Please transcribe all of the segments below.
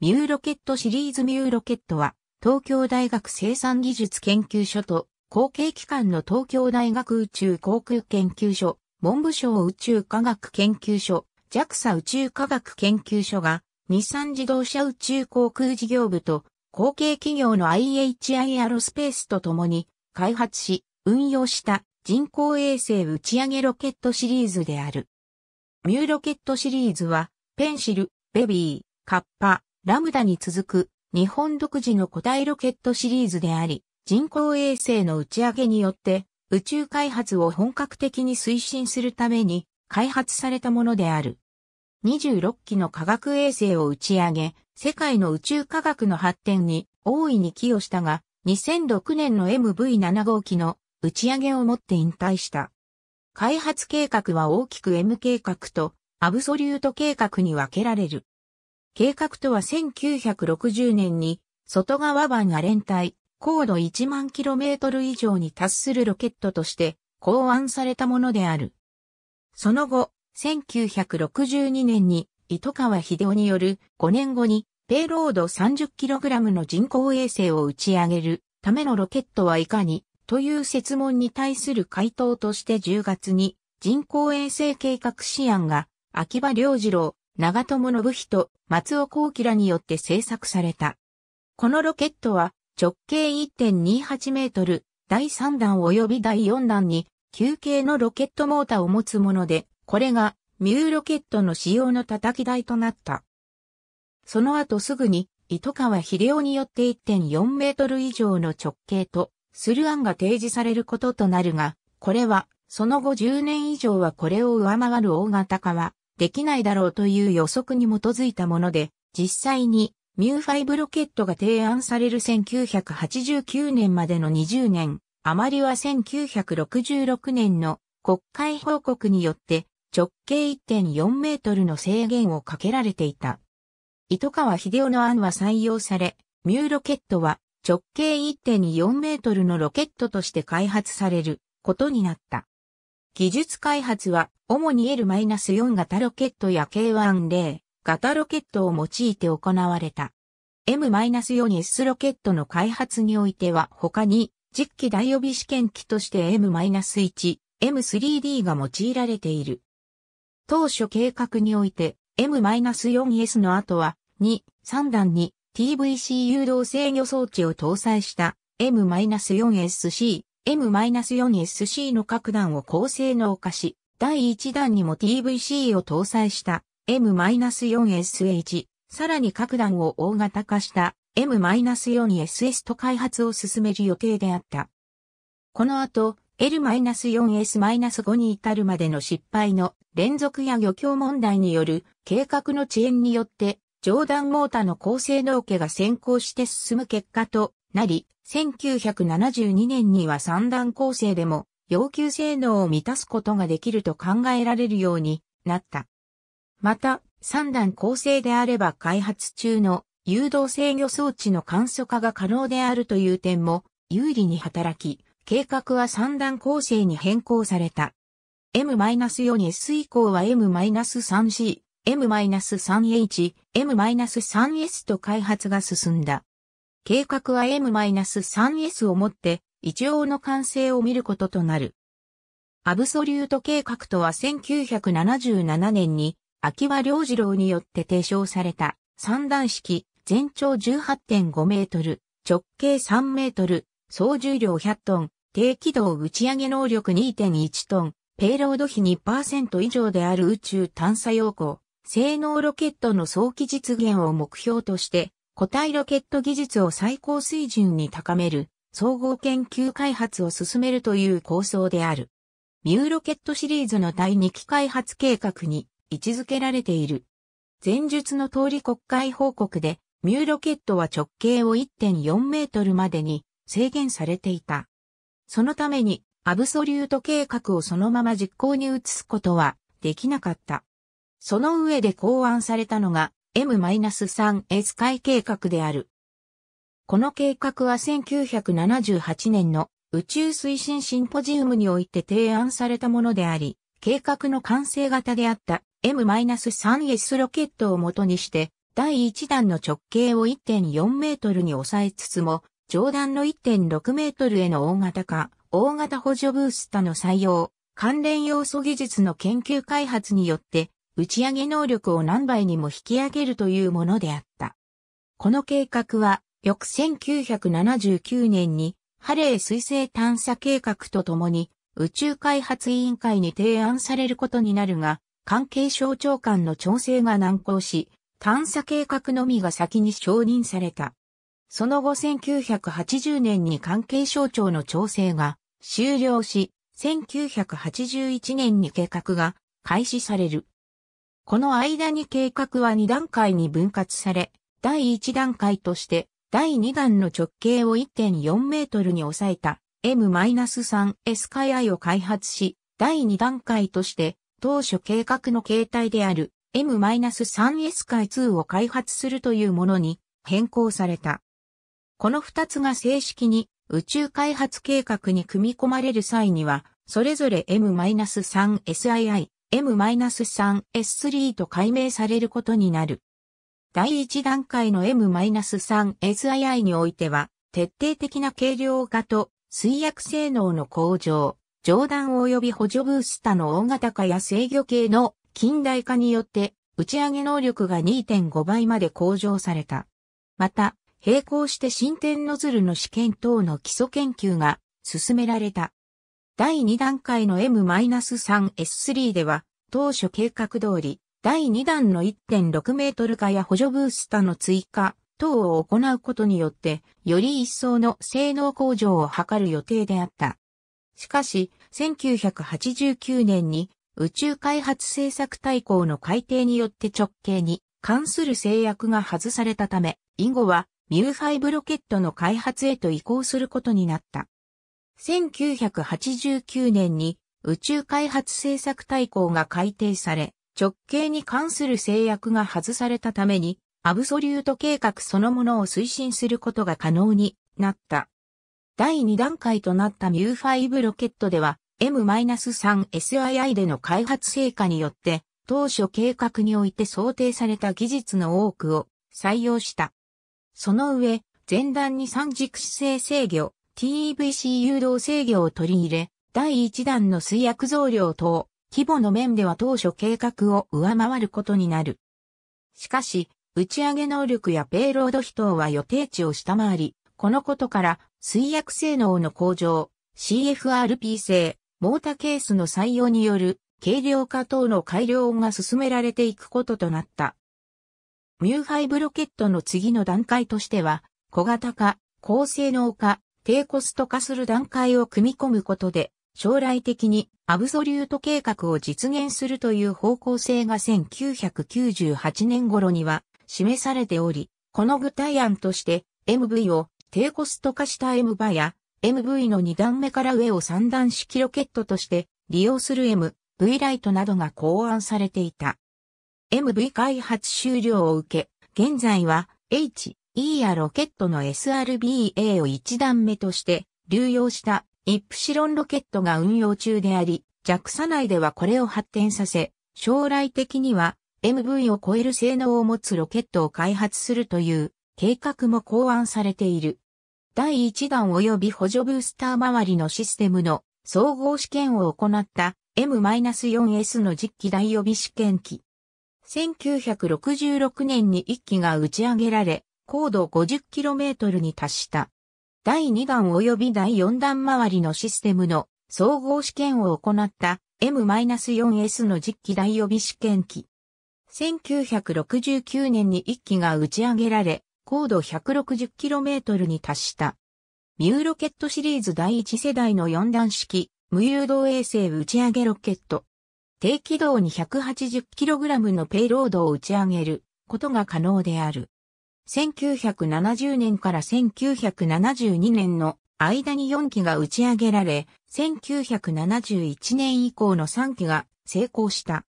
ミューロケットシリーズミューロケットは、東京大学生産技術研究所と、後継機関の東京大学宇宙航空研究所、文部省宇宙科学研究所、JAXA 宇宙科学研究所が、日産自動車宇宙航空事業部と、後継企業の IHI アロスペースと共に、開発し、運用した人工衛星打ち上げロケットシリーズである。ミューロケットシリーズは、ペンシル、ベビー、カッパ、ラムダに続く日本独自の固体ロケットシリーズであり、人工衛星の打ち上げによって宇宙開発を本格的に推進するために開発されたものである。26機の科学衛星を打ち上げ、世界の宇宙科学の発展に大いに寄与したが、2006年の MV7 号機の打ち上げをもって引退した。開発計画は大きく M 計画とアブソリュート計画に分けられる。計画とは1960年に外側湾が連帯、高度1万 km 以上に達するロケットとして考案されたものである。その後、1962年に糸川秀夫による5年後にペイロード 30kg の人工衛星を打ち上げるためのロケットはいかにという説問に対する回答として10月に人工衛星計画試案が秋葉良次郎長友信人、松尾幸喜らによって製作された。このロケットは直径1.28メートル、第3弾及び第4弾に、球形のロケットモーターを持つもので、これがミューロケットの使用の叩き台となった。その後すぐに、糸川秀夫によって1.4メートル以上の直径と、する案が提示されることとなるが、これは、その後10年以上はこれを上回る大型化は、できないだろうという予測に基づいたもので、実際にミュー5ロケットが提案される1989年までの20年、あまりは1966年の国会報告によって直径1.4メートルの制限をかけられていた。糸川秀夫の案は採用され、ミューロケットは直径1.4メートルのロケットとして開発されることになった。技術開発は、主に L-4 型ロケットや K10 型ロケットを用いて行われた。M-4S ロケットの開発においては他に、10大予備試験機として M-1、M3D が用いられている。当初計画において M-4S の後は2、3段に TVC 誘導制御装置を搭載した M-4SC M-4SC の各段を高性能化し、第1弾にも TVC を搭載した M-4SH、さらに各段を大型化した M-4SS と開発を進める予定であった。この後、L-4S-5 に至るまでの失敗の連続や漁協問題による計画の遅延によって、上段モータの高性能化が先行して進む結果となり、1972年には三段構成でも要求性能を満たすことができると考えられるようになった。また、三段構成であれば開発中の誘導制御装置の簡素化が可能であるという点も有利に働き、計画は三段構成に変更された。M-4S 以降は M-3C、M-3H、M-3S と開発が進んだ。計画は M-3S をもって一応の完成を見ることとなる。アブソリュート計画とは1977年に秋葉良次郎によって提唱された三段式全長18.5メートル、直径3メートル、総重量100トン、低軌道打ち上げ能力2.1トン、ペイロード比2%以上である宇宙探査要項、性能ロケットの早期実現を目標として、固体ロケット技術を最高水準に高める、総合研究開発を進めるという構想である。ミューロケットシリーズの第2期開発計画に位置づけられている。前述の通り国会報告で、ミューロケットは直径を1.4メートルまでに制限されていた。そのために、アブソリュート計画をそのまま実行に移すことはできなかった。その上で考案されたのが、M-3S 回計画である。この計画は1978年の宇宙推進シンポジウムにおいて提案されたものであり、計画の完成型であった M-3S ロケットをもとにして、第1弾の直径を1.4メートルに抑えつつも、上段の1.6メートルへの大型化、大型補助ブースタの採用、関連要素技術の研究開発によって打ち上げ能力を何倍にも引き上げるというものであった。この計画は、翌1979年に、ハレー水星探査計画とともに、宇宙開発委員会に提案されることになるが、関係省庁間の調整が難航し、探査計画のみが先に承認された。その後1980年に関係省庁の調整が終了し、1981年に計画が開始される。この間に計画は2段階に分割され、第1段階として、第2弾の直径を1.4メートルに抑えた M-3S k I を開発し、第2段階として、当初計画の形態である M-3S 海2を開発するというものに変更された。この2つが正式に宇宙開発計画に組み込まれる際には、それぞれ M-3SII、M-3S3 と解明されることになる。第1段階の M-3SII においては、徹底的な軽量化と水薬性能の向上、上段及び補助ブースタの大型化や制御系の近代化によって、打ち上げ能力が2.5倍まで向上された。また、並行して新天ノズルの試験等の基礎研究が進められた。第2段階の M-3S3 では、当初計画通り、第2弾の1.6メートル化や補助ブースタの追加等を行うことによって、より一層の性能向上を図る予定であった。しかし、1989年に宇宙開発政策大綱の改定によって直径に関する制約が外されたため、以後はミュー5ロケットの開発へと移行することになった。1989年に宇宙開発政策大綱が改定され、直径に関する制約が外されたために、アブソリュート計画そのものを推進することが可能になった。第2段階となったミュー5ロケットでは、M-3SII での開発成果によって、当初計画において想定された技術の多くを採用した。その上、前段に三軸姿勢制御、TEVC 誘導制御を取り入れ、第1弾の水薬増量等、規模の面では当初計画を上回ることになる。しかし、打ち上げ能力やペイロード比等は予定値を下回り、このことから、水薬性能の向上、CFRP 製、モータケースの採用による軽量化等の改良が進められていくこととなった。ミューハイブロケットの次の段階としては、小型化、高性能化、低コスト化する段階を組み込むことで、将来的にアブソリュート計画を実現するという方向性が1998年頃には示されており、この具体案として MV を低コスト化した M 場や MV の2段目から上を3段式ロケットとして利用する M、V ライトなどが考案されていた。MV 開発終了を受け、現在は H、E やロケットの SRBA を一段目として流用したイプシロンロケットが運用中であり、JAXA 内ではこれを発展させ、将来的には MV を超える性能を持つロケットを開発するという計画も考案されている。第1弾及び補助ブースター周りのシステムの総合試験を行った M-4S の実機大予備試験機。1966年に1機が打ち上げられ、高度 50km に達した。第2弾及び第4弾周りのシステムの総合試験を行った M-4S の実機大予備試験機。1969年に1機が打ち上げられ、高度 160km に達した。ミューロケットシリーズ第1世代の4段式、無誘導衛星打ち上げロケット。低軌道に 180kg のペイロードを打ち上げることが可能である。1970年から1972年の間に4機が打ち上げられ、1971年以降の3機が成功した。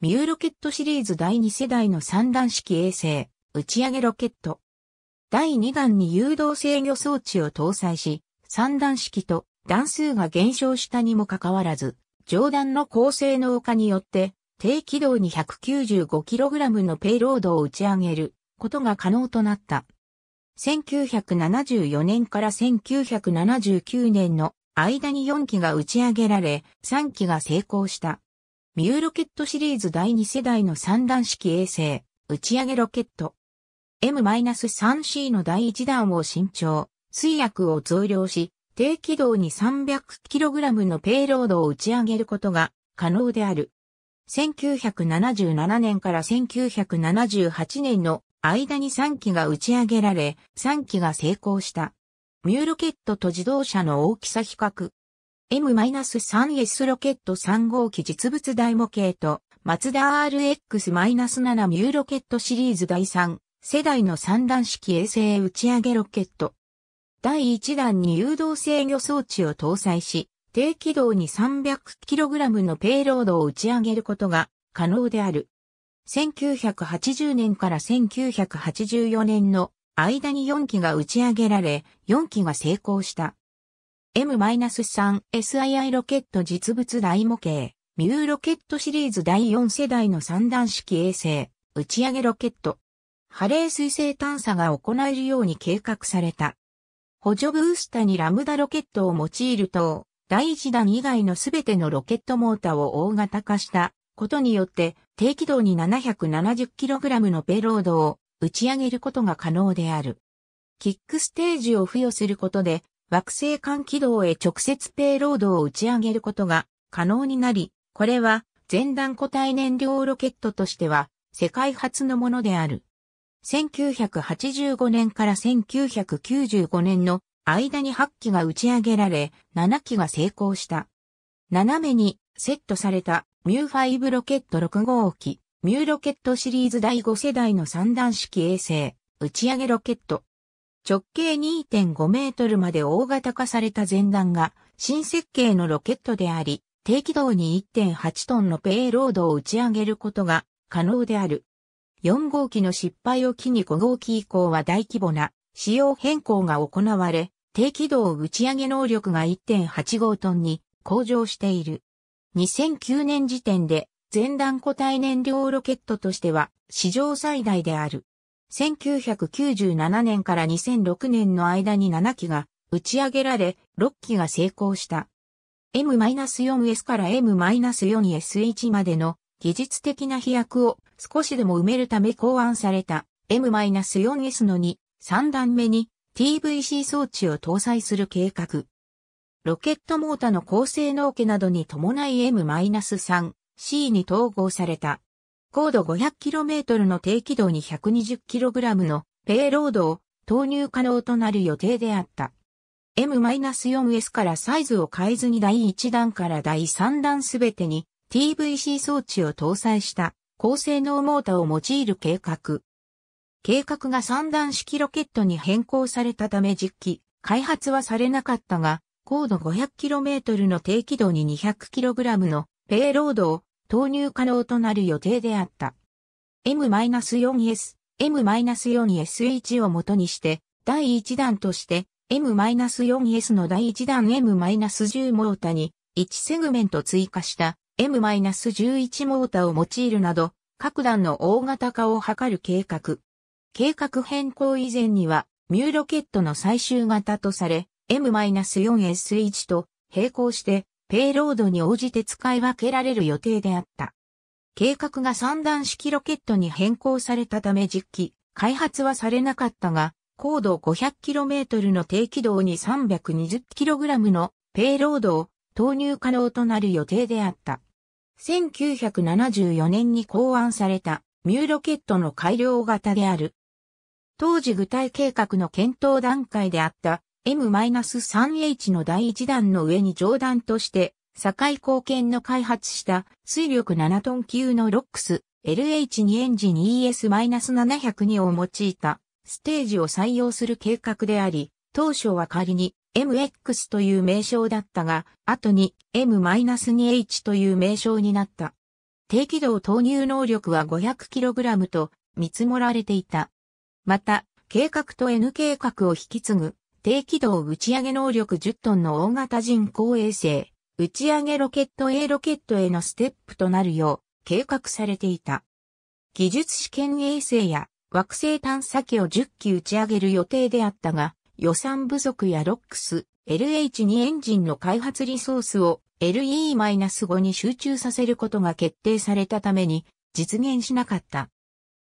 ミューロケットシリーズ第2世代の三段式衛星、打ち上げロケット。第2弾に誘導制御装置を搭載し、三段式と段数が減少したにもかかわらず、上段の高性能化によって、低軌道に 195kg のペイロードを打ち上げることが可能となった。1974年から1979年の間に4機が打ち上げられ、3機が成功した。ミューロケットシリーズ第2世代の3段式衛星、打ち上げロケット。M-3C の第1弾を新調、水薬を増量し、低軌道に 300kg のペイロードを打ち上げることが可能である。1977年から1978年の間に3機が打ち上げられ、3機が成功した。ミューロケットと自動車の大きさ比較。M-3S ロケット3号機実物大模型と、マツダ RX-7 ミューロケットシリーズ第3世代の3段式衛星打ち上げロケット。第1弾に誘導制御装置を搭載し、低軌道に 300kg のペイロードを打ち上げることが可能である。1980年から1984年の間に4機が打ち上げられ、4機が成功した。M-3SII ロケット実物大模型、ミューロケットシリーズ第4世代の三段式衛星、打ち上げロケット。ハレー彗星探査が行えるように計画された。補助ブースタにラムダロケットを用いると、第1弾以外のすべてのロケットモーターを大型化したことによって低軌道に 770kg のペロードを打ち上げることが可能である。キックステージを付与することで惑星間軌道へ直接ペロードを打ち上げることが可能になり、これは前段固体燃料ロケットとしては世界初のものである。1985年から1995年の間に8機が打ち上げられ、7機が成功した。斜めにセットされたミュー5ロケット6号機、ミューロケットシリーズ第5世代の3段式衛星、打ち上げロケット。直径2.5メートルまで大型化された前段が新設計のロケットであり、低軌道に1.8トンのペイロードを打ち上げることが可能である。4号機の失敗を機に5号機以降は大規模な仕様変更が行われ、低軌道打ち上げ能力が1.85トンに向上している。2009年時点で全弾固体燃料ロケットとしては史上最大である。1997年から2006年の間に7機が打ち上げられ、6機が成功した。M-4S から M-4SH までの技術的な飛躍を少しでも埋めるため考案された M-4S の2、3段目に TVC 装置を搭載する計画。ロケットモータの高性能化などに伴い M-3C に統合された。高度 500km の低軌道に 120kg のペイロードを投入可能となる予定であった。M-4S からサイズを変えずに第1弾から第3弾すべてに TVC 装置を搭載した高性能モータを用いる計画。計画が3段式ロケットに変更されたため実機、開発はされなかったが、高度 500km の低軌道に 200kg のペイロードを投入可能となる予定であった。M-4S、M-4S1 をもとにして、第1弾として、M-4S の第1弾 M-10 モータに1セグメント追加した M-11 モータを用いるなど、各弾の大型化を図る計画。計画変更以前には、ミューロケットの最終型とされ、M-4S1 と並行してペイロードに応じて使い分けられる予定であった。計画が三段式ロケットに変更されたため実機、開発はされなかったが、高度 500km の低軌道に 320kg のペイロードを投入可能となる予定であった。1974年に考案されたミューロケットの改良型である。当時具体計画の検討段階であった M-3H の第1弾の上に上段として、堺貢献の開発した水力7トン級のロックス LH2 エンジン ES-702 を用いたステージを採用する計画であり、当初は仮に MX という名称だったが、後に M-2H という名称になった。低軌道投入能力は 500kg と見積もられていた。また、計画と N 計画を引き継ぐ低軌道打ち上げ能力10トンの大型人工衛星、打ち上げロケット A ロケットへのステップとなるよう計画されていた。技術試験衛星や惑星探査機を10機打ち上げる予定であったが、予算不足やロックス、LH2 エンジンの開発リソースを LE-5 に集中させることが決定されたために実現しなかった。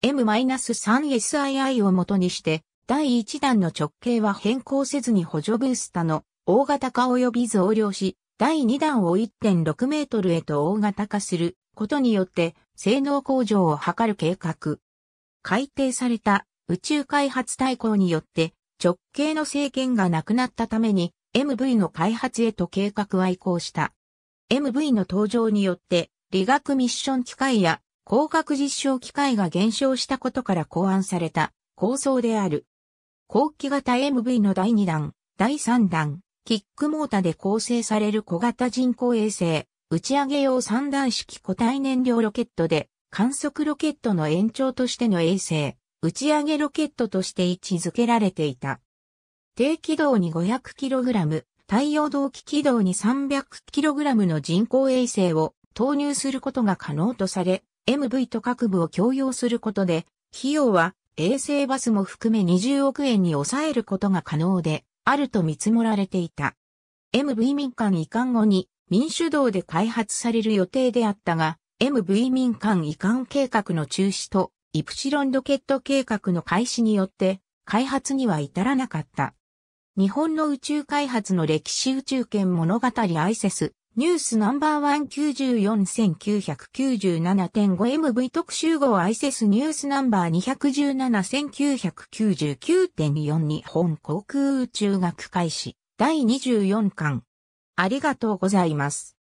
M-3SII をもとにして第1弾の直径は変更せずに補助ブースタの大型化及び増量し、第2弾を1.6メートルへと大型化することによって性能向上を図る計画。改定された宇宙開発大綱によって直径の制限がなくなったために MV の開発へと計画は移行した。MV の登場によって理学ミッション機械や工学実証機械が減少したことから考案された構想である。後期型 MV の第2弾、第3弾、キックモータで構成される小型人工衛星、打ち上げ用三段式固体燃料ロケットで、観測ロケットの延長としての衛星、打ち上げロケットとして位置づけられていた。低軌道に 500kg、太陽同期軌道に 300kg の人工衛星を投入することが可能とされ、MV と各部を共用することで、費用は衛星バスも含め20億円に抑えることが可能で、あると見積もられていた。MV 民間移管後に民主道で開発される予定であったが、MV 民間移管計画の中止とイプシロンロケット計画の開始によって開発には至らなかった。日本の宇宙開発の歴史宇宙圏物語アイセスニュースナンバーワ千9 4 1997.5MV 特集号アイセスニュースナンバー217 1999.4日本航空宇宙学会誌第24巻。ありがとうございます。